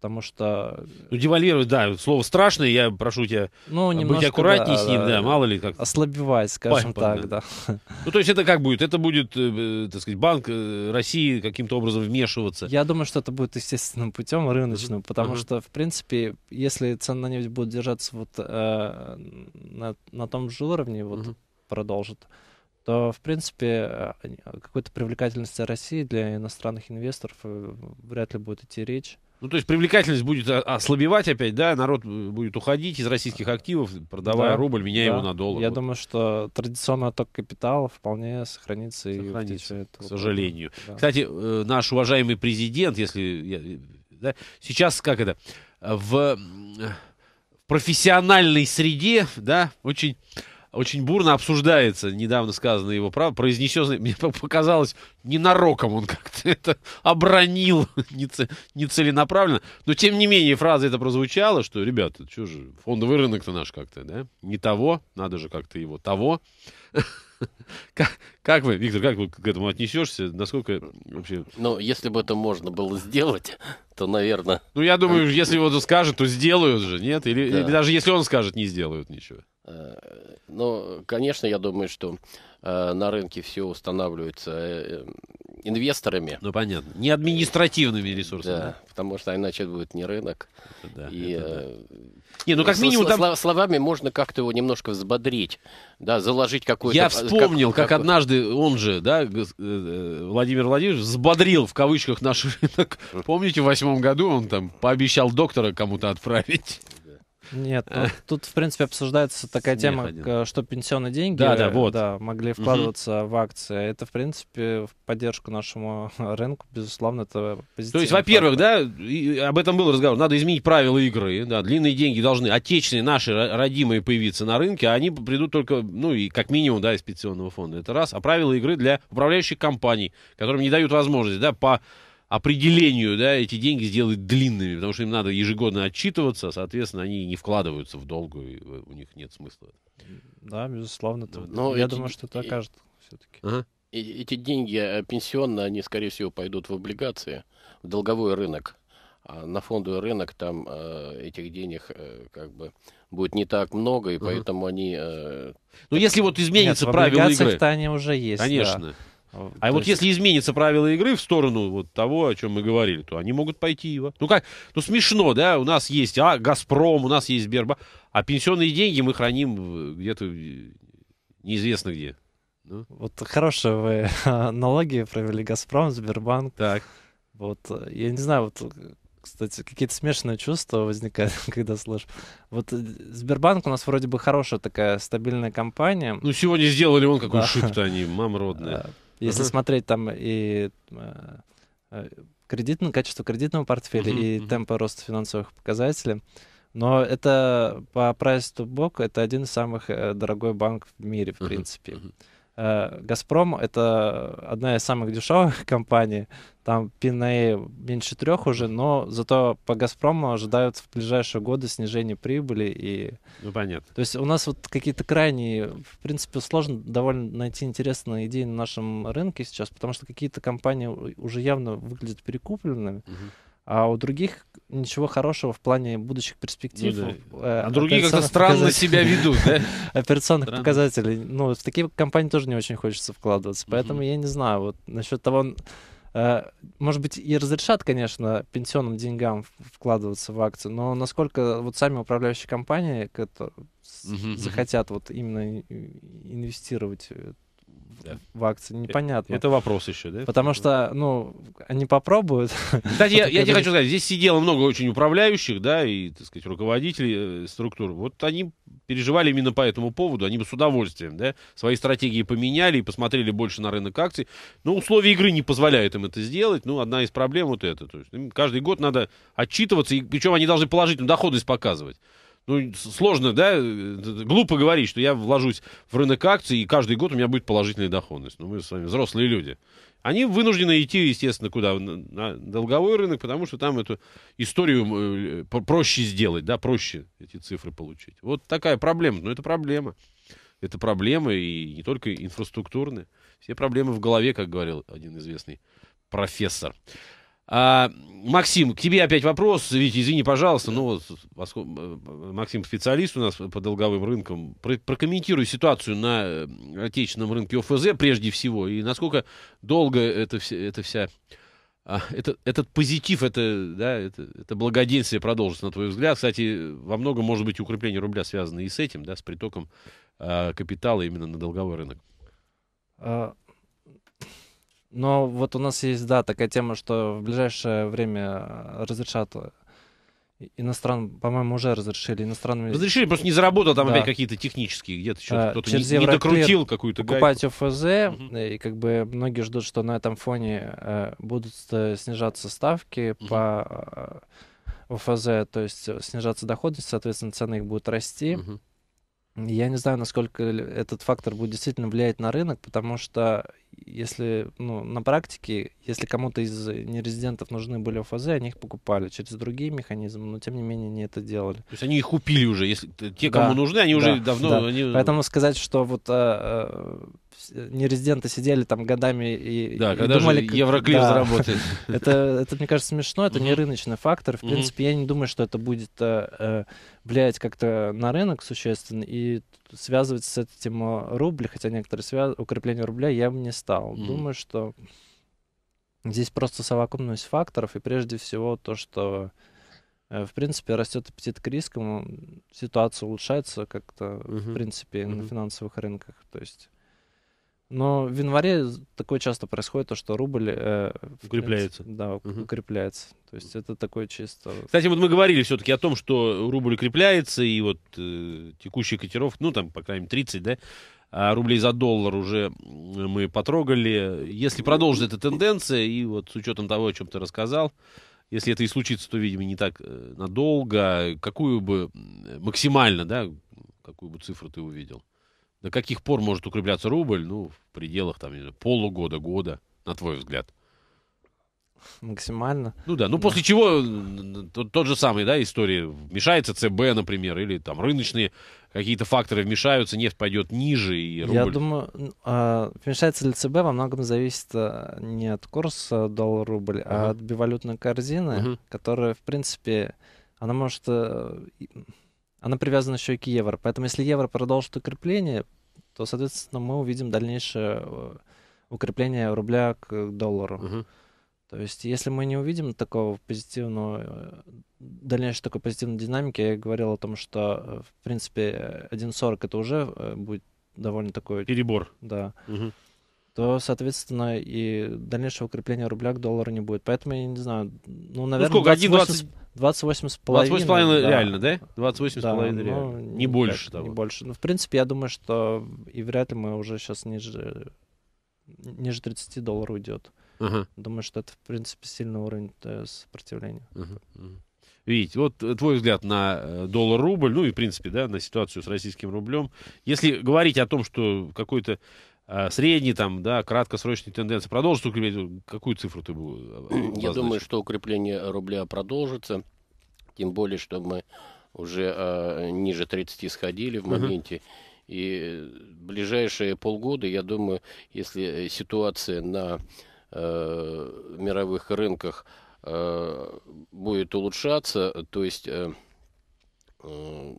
потому что... Э, ну, девальвировать, да, слово страшное, я прошу тебя ну, немножко, быть аккуратнее да, с ним, да, да, э, мало ли как... Ослабевать, скажем Пампа, так, да. да. Ну, то есть это как будет? Это будет, э, так сказать, Банк России каким-то образом вмешиваться? Я думаю, что это будет естественным путем, рыночным, потому ага. что, в принципе, если цены на нефть будут держаться вот э, на, на том же уровне, вот ага. продолжит, то, в принципе, какой-то привлекательности России для иностранных инвесторов вряд ли будет идти речь. Ну, то есть привлекательность будет ослабевать опять, да, народ э, будет уходить из российских активов, продавая да, рубль, меняя да. его на доллар. Я вот. думаю, что традиционный отток капитала вполне сохранится. Сохранится, и к сожалению. Да. Кстати, э, наш уважаемый президент, если... Э, да, сейчас, как это, в профессиональной среде, да, очень очень бурно обсуждается недавно сказанное его право, произнесенное, мне показалось, ненароком он как-то это обронил нецеленаправленно. Но, тем не менее, фраза это прозвучала, что, ребята, что же, фондовый рынок-то наш как-то, да? Не того, надо же как-то его того. Как, как вы, Виктор, как вы к этому отнесешься? Насколько вообще... Ну, если бы это можно было сделать, то, наверное... Ну, я думаю, э, если его скажут, то сделают же, нет? Или, да. или даже если он скажет, не сделают ничего. Э, но, конечно, я думаю, что э, на рынке все устанавливается э, инвесторами. Ну, понятно. Не административными ресурсами. Да, да? потому что иначе это будет не рынок. Это да, и, это да. не, ну, как минимум... Там... Словами можно как-то его немножко взбодрить, да, заложить какой-то... Я вспомнил, как, как, как однажды он же, да, Владимир Владимирович, взбодрил, в кавычках, наш рынок. Помните, в восьмом году он там пообещал доктора кому-то отправить? Нет, э. тут, в принципе обсуждается такая тема, что пенсионные деньги да, да, вот. да, могли вкладываться угу. в акции. А это в принципе в поддержку нашему рынку, безусловно, это позитивно. То есть, во-первых, да, об этом был разговор, надо изменить правила игры, да, длинные деньги должны отечественные наши родимые появиться на рынке, а они придут только, ну и как минимум, да, из пенсионного фонда. Это раз. А правила игры для управляющих компаний, которым не дают возможность, да, по определению, да, эти деньги сделать длинными, потому что им надо ежегодно отчитываться, соответственно, они не вкладываются в долгу, и у них нет смысла. Да, безусловно. Это, ну, Но я эти... думаю, что это окажет все-таки. Ага. Эти деньги э, пенсионно, они, скорее всего, пойдут в облигации, в долговой рынок. А на фондовый рынок там э, этих денег э, как бы будет не так много, и угу. поэтому они... Э, ну, если вот изменится Нет, правила игры... в они уже есть, Конечно. Да. А то вот есть... если изменится правила игры в сторону вот того, о чем мы говорили, то они могут пойти его. Ну как, ну смешно, да, у нас есть, а, Газпром, у нас есть Сбербанк, а пенсионные деньги мы храним где-то неизвестно где. Ну? Вот хорошие вы аналогии провели Газпром, Сбербанк. Так. Вот, я не знаю, вот кстати, какие-то смешанные чувства возникают, когда слышишь. Вот э, Сбербанк у нас вроде бы хорошая такая стабильная компания. Ну, сегодня сделали он какой да. шифт они, мам родная. Если угу. смотреть там и э, э, кредитное, ну, качество кредитного портфеля угу, и угу. темпы роста финансовых показателей, но это по price to book это один из самых э, дорогой банк в мире, в uh-huh. принципе. Uh-huh. Э, Газпром это одна из самых дешевых компаний, там пиней меньше трех уже, но зато по Газпрому ожидают в ближайшие годы снижение прибыли и... Ну, понятно. То есть у нас вот какие-то крайние, в принципе, сложно довольно найти интересные идеи на нашем рынке сейчас, потому что какие-то компании уже явно выглядят перекупленными. Угу а у других ничего хорошего в плане будущих перспектив. Ну, да. Э, а другие как-то странно себя ведут, да? Операционных странно. показателей. Ну, в такие компании тоже не очень хочется вкладываться. Поэтому угу. я не знаю, вот насчет того, э, может быть, и разрешат, конечно, пенсионным деньгам вкладываться в акции, но насколько вот сами управляющие компании угу, захотят вот именно инвестировать да. в акции, э, непонятно. Это вопрос еще, да? Потому что, ну, они попробуют. Кстати, я, я тебе хочу сказать, здесь сидело много очень управляющих, да, и, так сказать, руководителей э, структур. Вот они переживали именно по этому поводу, они бы с удовольствием, да, свои стратегии поменяли и посмотрели больше на рынок акций. Но условия игры не позволяют им это сделать. Ну, одна из проблем вот эта. То есть ну, каждый год надо отчитываться, и причем они должны положительную доходность показывать. Ну, сложно, да, э, глупо говорить, что я вложусь в рынок акций, и каждый год у меня будет положительная доходность. Но ну, мы с вами взрослые люди. Они вынуждены идти, естественно, куда? На долговой рынок, потому что там эту историю э, э, проще сделать, да, проще эти цифры получить. Вот такая проблема. Но это проблема. Это проблема, и не только инфраструктурная. Все проблемы в голове, как говорил один известный профессор. А, Максим, к тебе опять вопрос. Ведь, извини, пожалуйста, но вот, э, Максим специалист у нас по долговым рынкам. Прокомментируй ситуацию на э, отечественном рынке ОФЗ прежде всего. И насколько долго это, вся, это вся... А, это, этот позитив, это, да, это, это благоденствие продолжится, на твой взгляд. Кстати, во многом, может быть, укрепление рубля связано и с этим, да, с притоком э, капитала именно на долговой рынок. А, но вот у нас есть, да, такая тема, что в ближайшее время разрешат э, иностран, по-моему, уже разрешили иностранными. Разрешили, просто не заработал там да. опять какие-то технические, где-то что-то а, кто-то не, не докрутил какую-то покупать гайку. ОФЗ, угу. и как бы многие ждут, что на этом фоне э, будут э, снижаться ставки угу. по э, ОФЗ, то есть снижаться доходность, соответственно, цены их будут расти. Угу. Я не знаю, насколько этот фактор будет действительно влиять на рынок, потому что если ну, на практике, если кому-то из э, нерезидентов нужны были ОФЗ, они их покупали через другие механизмы, но тем не менее не это делали. То есть они их купили уже, если те, кому да, нужны, они да, уже давно. Да. Они... Э, Поэтому сказать, что вот а, а, нерезиденты сидели там годами и, да, и когда думали... Же Евроклир да. заработает. это, это, мне кажется, смешно, это не рыночный фактор. В принципе, я не думаю, что это будет э, э влиять как-то на рынок существенно, и связывать с этим э, рубль, хотя некоторые связ... укрепление рубля я бы не стал. Думаю, что здесь просто совокупность факторов, и прежде всего то, что э, в принципе, растет аппетит к рискам, ситуация улучшается как-то, Uh -huh. в принципе, Uh -huh. на финансовых рынках. То есть но в январе такое часто происходит, то, что рубль... Э, укрепляется. Принципе, да, угу. укрепляется. То есть это такое чисто... Кстати, вот мы говорили все-таки о том, что рубль укрепляется, и вот э, текущий котировка, ну там, по крайней мере, 30, да, а рублей за доллар уже мы потрогали. Если продолжит эта тенденция, и вот с учетом того, о чем ты рассказал, если это и случится, то, видимо, не так э, надолго, какую бы максимально, да, какую бы цифру ты увидел? — до каких пор может укрепляться рубль? Ну, в пределах там знаю, полугода, года, на твой взгляд. Максимально. Ну да, ну да. после чего тот, тот же самый, да, история. Вмешается ЦБ, например, или там рыночные какие-то факторы вмешаются, нефть пойдет ниже и рубль... Я думаю, а, вмешается ли ЦБ во многом зависит а, не от курса доллар-рубль, uh-huh. а от бивалютной корзины, uh-huh. которая, в принципе, она может э, она привязана еще и к евро. Поэтому если евро продолжит укрепление, то, соответственно, мы увидим дальнейшее э, укрепление рубля к э, доллару. То есть, если мы не увидим такого позитивного, э, дальнейшей такой позитивной динамики, я говорил о том, что, в принципе, 1.40 это уже будет довольно такой... Перебор. Да. Угу то, соответственно, и дальнейшего укрепления рубля к доллару не будет. Поэтому я не знаю, ну, наверное, ну сколько? 28, 20... с половиной. да. реально, да? 28 да, с половиной ну, Не, не больше того. Не больше. Ну, в принципе, я думаю, что и вряд ли мы уже сейчас ниже, ниже 30 долларов уйдет. Ага. Думаю, что это, в принципе, сильный уровень э, сопротивления. Ага. ага. Видите, вот э, твой взгляд на э, доллар-рубль, ну и, в принципе, да, на ситуацию с российским рублем. Если говорить о том, что какой-то а, средний там, да, краткосрочные тенденции продолжатся укреплять? Какую цифру ты бы э, Я думаю, что укрепление рубля продолжится, тем более, что мы уже а, ниже 30 сходили в моменте. Uh-huh. И ближайшие полгода, я думаю, если ситуация на э, мировых рынках э, будет улучшаться, то есть э, э,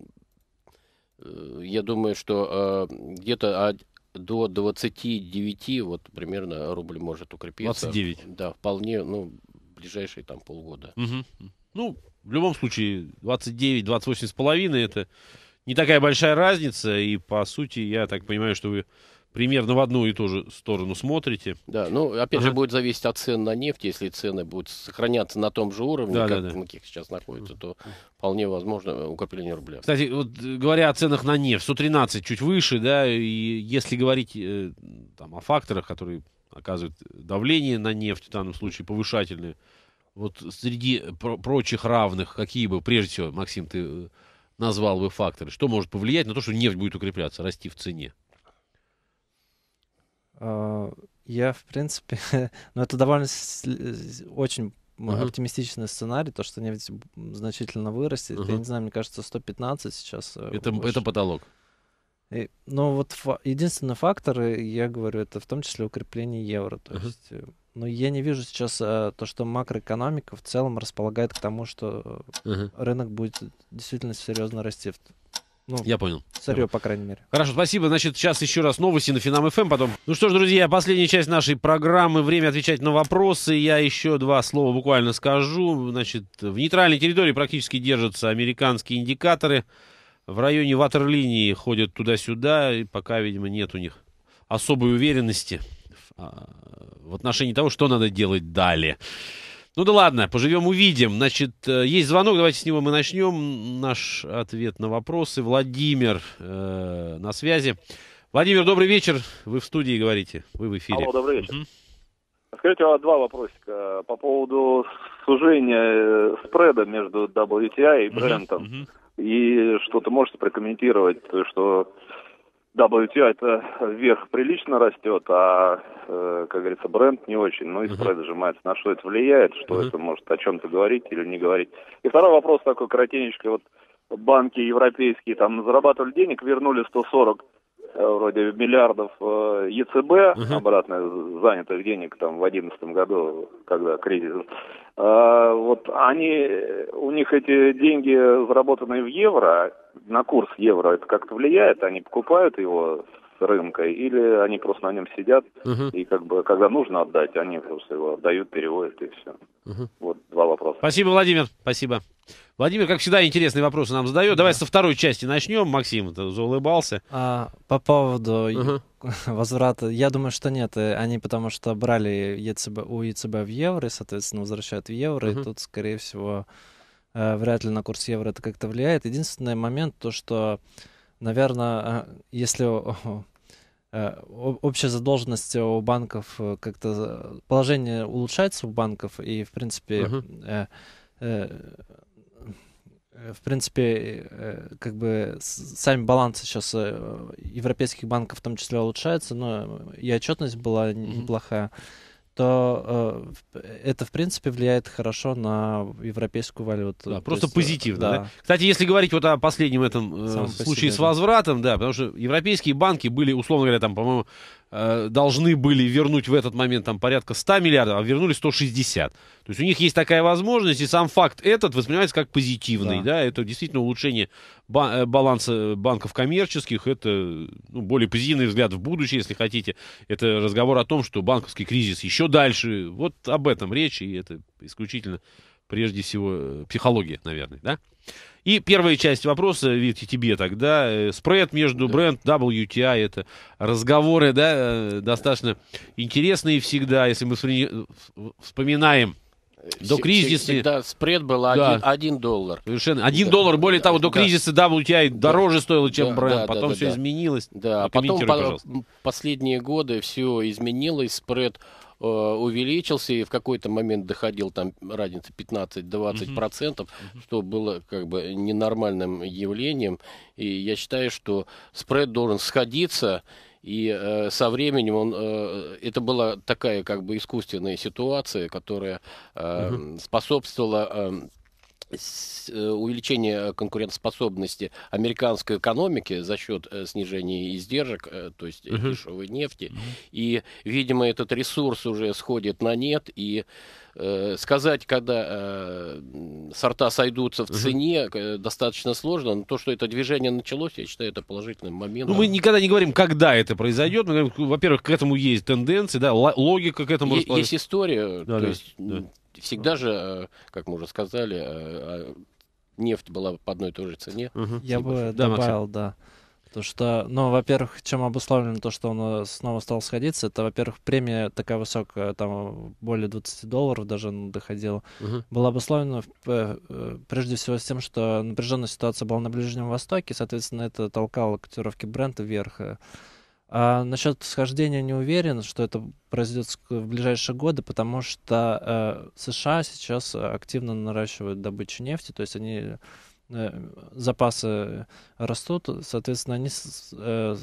я думаю, что э, где-то до 29, вот примерно рубль может укрепиться. 29. Да, вполне, ну, ближайшие там полгода. Угу. Ну, в любом случае, 29-28 с половиной это не такая большая разница. И по сути, я так понимаю, что вы примерно в одну и ту же сторону смотрите. Да, ну, опять ага. же, будет зависеть от цен на нефть. Если цены будут сохраняться на том же уровне, да, как да, да. каких сейчас находится, то вполне возможно укрепление рубля. Кстати, вот э, говоря о ценах на нефть, 113 чуть выше, да, и если говорить э, там, о факторах, которые оказывают давление на нефть, в данном случае повышательные, вот среди пр прочих равных, какие бы, прежде всего, Максим, ты э, назвал бы факторы, что может повлиять на то, что нефть будет укрепляться, расти в цене? А, я, в принципе, ну это довольно очень uh-huh. оптимистичный сценарий, то, что нефть значительно вырастет. Uh-huh. Я не знаю, мне кажется, 115 сейчас. Э, это, это потолок. И, ну вот фа- единственный фактор, э, я говорю, это в том числе укрепление евро. То uh-huh. есть, э, ну я не вижу сейчас а, то, что макроэкономика в целом располагает к тому, что uh-huh. рынок будет действительно серьезно расти. Ну, я понял. Царю, по крайней мере. Хорошо, спасибо. Значит, сейчас еще раз новости на Финам ФМ эм, потом. Ну что ж, друзья, последняя часть нашей программы. Время отвечать на вопросы. Я еще два слова буквально скажу. Значит, в нейтральной территории практически держатся американские индикаторы. В районе ватерлинии ходят туда-сюда, и пока, видимо, нет у них особой уверенности в а, отношении того, что надо делать далее. Ну да ладно, поживем, увидим. Значит, э, есть звонок, давайте с него мы начнем наш ответ на вопросы. Владимир э, на связи. Владимир, добрый вечер. Вы в студии говорите, вы в эфире. Алло, добрый вечер. Угу. Скажите, два вопросика э, по поводу сужения э, спреда между WTI и Брентом. Угу, угу. И что-то можете прокомментировать, то что WTI это вверх прилично растет, а, э, как говорится, бренд не очень, ну и спред сжимается. На что это влияет, что uh-huh. это может о чем-то говорить или не говорить. И второй вопрос такой коротенечко. Вот банки европейские там зарабатывали денег, вернули 140 Э, вроде миллиардов э, ЕЦБ, угу. обратно занятых денег там в 2011 году, когда кризис, а, вот они, у них эти деньги, заработанные в евро, на курс евро, это как-то влияет, они покупают его с рынка, или они просто на нем сидят, угу. и как бы, когда нужно отдать, они просто его отдают, переводят, и все. Угу. Вот два вопроса. Спасибо, Владимир, спасибо. Владимир, как всегда, интересные вопросы нам задает. Да. Давай со второй части начнем. Максим это заулыбался. А, по поводу угу. возврата, я думаю, что нет. Э, они потому что брали ЕЦБ, у ЕЦБ в евро, и, соответственно, возвращают в евро. Угу. И тут, скорее всего, э, вряд ли на курс евро это как-то влияет. Единственный момент, то что, наверное, э, если общая задолженность у банков как-то положение улучшается у банков и в принципе uh-huh. Э, в принципе, э, как бы сами балансы сейчас э, европейских банков в том числе улучшаются, но и отчетность была неплохая, то это, в принципе, влияет хорошо на европейскую валюту. Да, просто есть, позитивно. Да. Да? Кстати, если говорить вот о последнем этом Сам случае себе, с возвратом, да. да, потому что европейские банки были, условно говоря, там, по-моему, Э, должны были вернуть в этот момент там порядка 100 миллиардов, а вернули 160. То есть у них есть такая возможность, и сам факт этот воспринимается как позитивный, да, да это действительно улучшение ба- э, баланса э, банков коммерческих, это ну, более позитивный взгляд в будущее, если хотите, это разговор о том, что банковский кризис еще дальше, вот об этом речь, и это исключительно прежде всего психология, наверное, да? И первая часть вопроса, видите тебе тогда. Э, спред между да. бренд WTI, это разговоры, да, э, достаточно интересные всегда, если мы вспоминаем э, до кризиса... Всегда спред был 1, да. 1 доллар. Совершенно. 1 да, доллар. Более того, до да. кризиса WTI да. дороже стоило, чем да, бренд. Да, потом да, все да. изменилось. Да, а потом по- пожалуйста. последние годы все изменилось. Спред Э, увеличился и в какой-то момент доходил там разница 15-20 процентов, угу. что было как бы ненормальным явлением. И я считаю, что спред должен сходиться. И э, со временем он, э, это была такая как бы искусственная ситуация, которая э, угу. способствовала э, Э, увеличение конкурентоспособности американской экономики за счет э, снижения издержек, э, то есть uh-huh. дешевой нефти. Uh-huh. И, видимо, этот ресурс уже сходит на нет. И э, сказать, когда э, сорта сойдутся в uh-huh. цене, достаточно сложно. Но то, что это движение началось, я считаю, это положительный момент. Ну, мы никогда не говорим, когда это произойдет. Во-первых, к этому есть тенденции, да, логика к этому. Есть история, да, то да, есть... Да Всегда же, э, как мы уже сказали, э, а, нефть была по одной и той же цене. Угу. Я бы добавил, да. То, что, ну, во-первых, чем обусловлено то, что он снова стал сходиться, это, во-первых, премия такая высокая, там более 20 долларов даже доходила, угу. была обусловлена э, прежде всего с тем, что напряженная ситуация была на Ближнем Востоке, соответственно, это толкало котировки бренда вверх. А насчет схождения не уверен, что это произойдет в ближайшие годы, потому что э, США сейчас активно наращивают добычу нефти, то есть они э, запасы растут, соответственно, они э,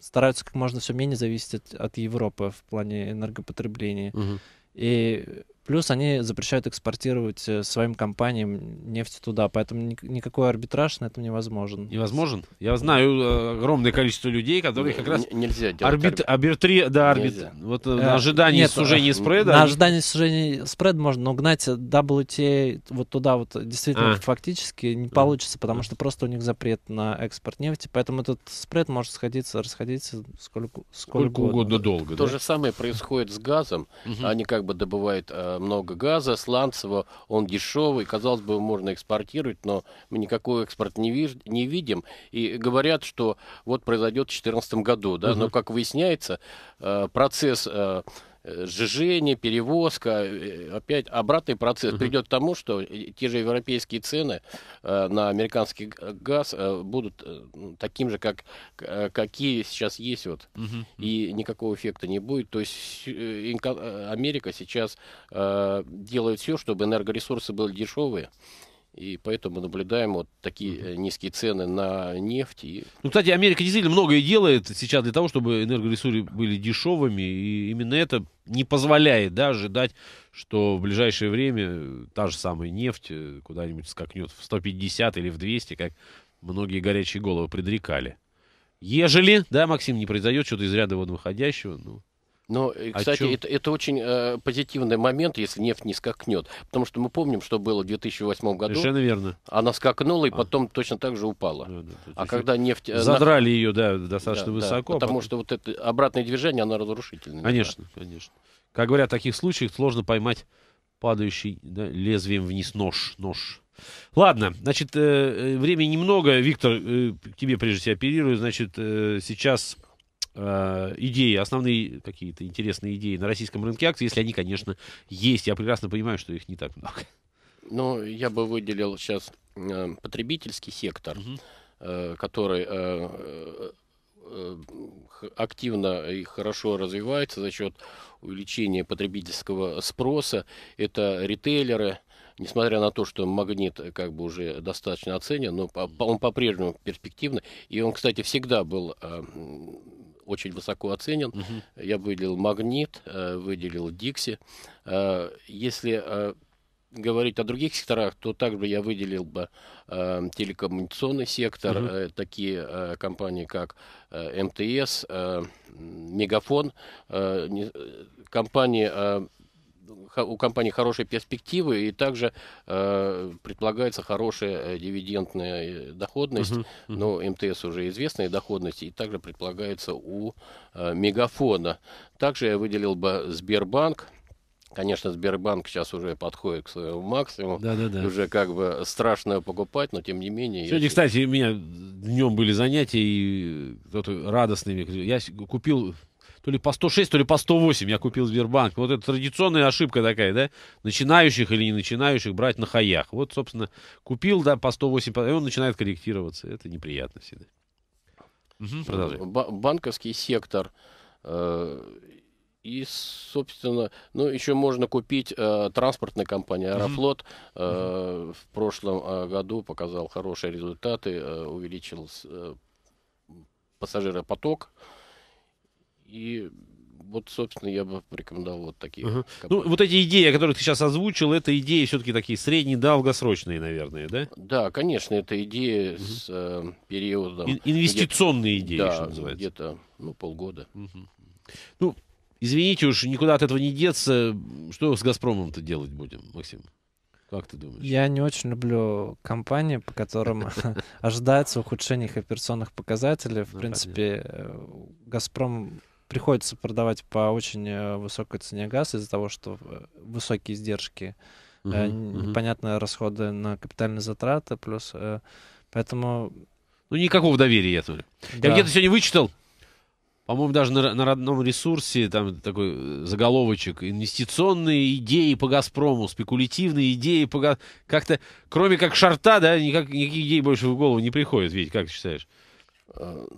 стараются как можно все менее зависеть от, от Европы в плане энергопотребления. Угу. И Плюс они запрещают экспортировать э, своим компаниям нефть туда, поэтому ни- никакой арбитраж на этом невозможен. Невозможен? Я знаю э, огромное количество людей, которые как раз... Н- нельзя делать. Арбит... Арбитри... Да, арбит... Нельзя. Вот э, э, на ожидании нет, сужения спреда... На ожидание сужения спреда можно, но гнать WTA вот туда вот действительно а. фактически не получится, потому а. что просто у них запрет на экспорт нефти, поэтому этот спред может сходиться, расходиться сколько, сколько, сколько угодно. угодно долго. То да? же самое происходит с газом. Угу. Они как бы добывают много газа, сланцевого, он дешевый, казалось бы, можно экспортировать, но мы никакой экспорт не, виж- не видим. И говорят, что вот произойдет в 2014 году, да, угу. но, как выясняется, э, процесс э, Э, сжижение, перевозка, э, опять обратный процесс угу. придет к тому, что те же европейские цены э, на американский газ будут ну, таким же, как какие сейчас есть вот, угу. и никакого эффекта не будет. То есть Америка сейчас делает все, чтобы энергоресурсы были дешевые, и поэтому мы наблюдаем вот такие э, низкие цены на нефть. И... Ну, кстати, Америка действительно многое делает сейчас для того, чтобы энергоресурсы были дешевыми. И именно это не позволяет да, ожидать, что в ближайшее время э, та же самая нефть э, куда-нибудь скакнет в 150 или в 200, как многие горячие головы предрекали. Ежели, да, Максим, не произойдет что-то из ряда вон выходящего, ну, но, э, кстати, это, это очень э, позитивный момент, если нефть не скакнет. Потому что мы помним, что было в 2008 году. Совершенно верно. Она скакнула и а. потом точно так же упала. да, да. А когда нефть... Э, задрали на... ее, да, достаточно да, высоко. Да, потому потом... что вот это обратное движение, оно разрушительное. Конечно, да. конечно. Как говорят, в таких случаях сложно поймать падающий да, лезвием вниз нож. нож. Ладно, значит, э, э времени немного. Виктор, э, к тебе прежде всего оперирую. Значит, э, сейчас Э, идеи, основные какие-то интересные идеи на российском рынке акций, если они, конечно, есть. Я прекрасно понимаю, что их не так много. Ну, я бы выделил сейчас э, потребительский сектор, угу. э, который э, э, активно и хорошо развивается за счет увеличения потребительского спроса. Это ритейлеры, несмотря на то, что магнит э, как бы уже достаточно оценен, но он по-прежнему перспективный. И он, кстати, всегда был э, очень высоко оценен. Угу. Я выделил «Магнит», э, выделил «Дикси». Э, если э, говорить о других секторах, то также я выделил бы телекоммуникационный сектор, угу. такие компании, как МТС, Мегафон, компании у компании хорошие перспективы и также э, предполагается хорошая э, дивидендная э, доходность, uh-huh, uh-huh. но МТС уже известная доходность, и также предполагается у э, Мегафона. Также я выделил бы Сбербанк, Конечно, Сбербанк сейчас уже подходит к своему максимуму. Да, да, да. Уже как бы страшно покупать, но тем не менее. Сегодня, если... кстати, у меня днем были занятия, и кто-то радостными. Я купил то ли по 106, то ли по 108 я купил Сбербанк. Вот это традиционная ошибка такая, да, начинающих или не начинающих брать на хаях. Вот, собственно, купил, да, по 108, и он начинает корректироваться. Это неприятно всегда. Угу, продолжай. Банковский сектор э, и, собственно, ну, еще можно купить э, транспортная компания Аэрофлот. Э, mm-hmm. в прошлом э, году показал хорошие результаты, э, увеличил э, пассажиропоток. Э, и вот, собственно, я бы порекомендовал вот такие. Угу. Компании. Ну, вот эти идеи, о которых ты сейчас озвучил, это идеи все-таки такие средние, долгосрочные, наверное, да? Да, конечно, это идеи угу. с э, периодом... Ин- инвестиционные идеи, да, что называется. где-то ну, полгода. Угу. Ну, извините уж, никуда от этого не деться. Что с «Газпромом»-то делать будем, Максим? Как ты думаешь? Я не очень люблю компании, по которым ожидается ухудшение их операционных показателей. В ну, принципе, э, «Газпром» приходится продавать по очень э, высокой цене газ из-за того, что э, высокие издержки, угу, э, непонятные угу. расходы на капитальные затраты, плюс э, поэтому... Ну, никакого доверия, я говорю. Да. Я где-то сегодня вычитал, по-моему, даже на, на родном ресурсе, там такой заголовочек, инвестиционные идеи по «Газпрому», спекулятивные идеи по Как-то, кроме как шарта, да, никак, никаких идей больше в голову не приходит, Ведь как ты считаешь?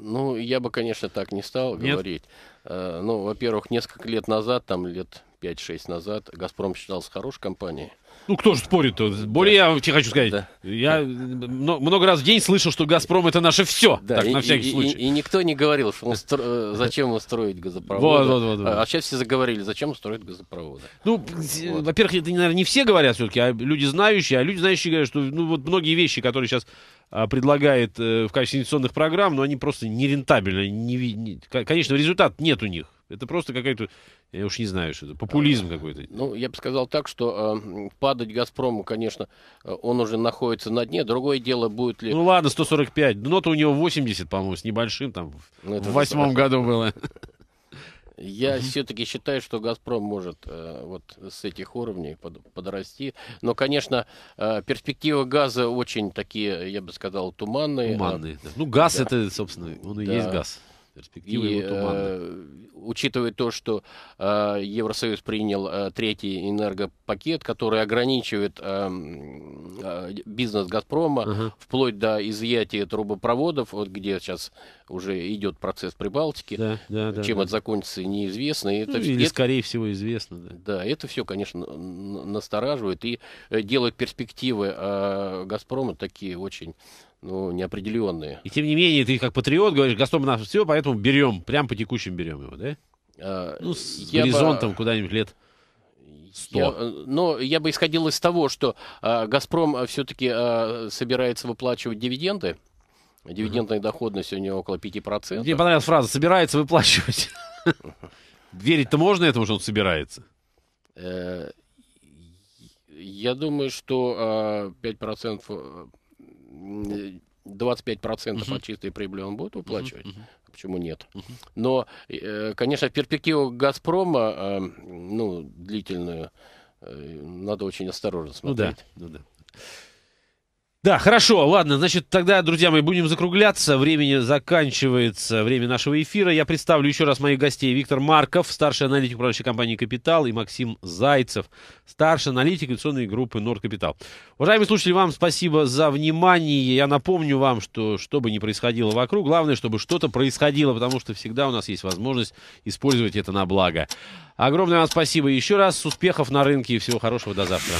Ну, я бы, конечно, так не стал Нет? говорить. Э, ну, во-первых, несколько лет назад, там лет 5-6 назад, «Газпром» считался хорошей компанией. Ну, кто же спорит-то? Более да. я тебе хочу сказать. Да. Я много раз в день слышал, что «Газпром» — это наше все, да. так, и, на всякий и, случай. И, и никто не говорил, что он э, зачем он строить газопроводы. Вот, вот, вот, вот. А сейчас все заговорили, зачем строить газопроводы. Ну, вот. во-первых, это, наверное, не все говорят все-таки, а люди знающие. А люди знающие говорят, что ну, вот многие вещи, которые сейчас а, предлагает э, в качестве инвестиционных программ, но они просто нерентабельны. Не, не, конечно, результат нет у них. Это просто какая-то, я уж не знаю, что это, э, популизм какой-то. Ну, я бы сказал так, что э, падать «Газпрому», конечно, э, он уже находится на дне. Другое дело, будет ли... Ну ладно, 145. Дно-то у него 80, по-моему, с небольшим, там, ну, в восьмом году было. Я все-таки считаю, что Газпром может э, вот с этих уровней под, подрасти. Но, конечно, э, перспективы газа очень такие, я бы сказал, туманные. Туманные. Э, да. Ну, газ да. это, собственно, он да. и есть газ. Перспективы и, его э, Учитывая то, что э, Евросоюз принял э, третий энергопакет, который ограничивает эм, Э, бизнес Газпрома, uh-huh. вплоть до изъятия трубопроводов, вот где сейчас уже идет процесс Прибалтики. Да, да, да, Чем да. это закончится, неизвестно. И это, ну, или, это, скорее всего, известно. Да. да, это все, конечно, настораживает и э, делает перспективы а Газпрома такие очень ну, неопределенные. И тем не менее, ты как патриот говоришь, Газпром наш все, поэтому берем, прям по текущим берем его, да? А, ну, с горизонтом бы... куда-нибудь лет 100. Я, но я бы исходил из того, что э, «Газпром» а, все-таки э, а, собирается выплачивать дивиденды. Дивидендная mm-hmm. доходность у него около 5%. Мне понравилась фраза «собирается выплачивать». Верить-то можно этому, что он собирается? Э, я думаю, что 5% 25% угу. Uh от чистой прибыли он будет выплачивать. Угу. Uh Почему нет? Угу. Но, э, конечно, перспективу Газпрома, э, ну, длительную, э, надо очень осторожно ну смотреть. Ну да, ну да. Да, хорошо, ладно, значит, тогда, друзья мои, будем закругляться, времени заканчивается, время нашего эфира. Я представлю еще раз моих гостей. Виктор Марков, старший аналитик управляющей компании «Капитал», и Максим Зайцев, старший аналитик инвестиционной группы «Норд Капитал». Уважаемые слушатели, вам спасибо за внимание. Я напомню вам, что что бы ни происходило вокруг, главное, чтобы что-то происходило, потому что всегда у нас есть возможность использовать это на благо. Огромное вам спасибо еще раз, успехов на рынке и всего хорошего до завтра.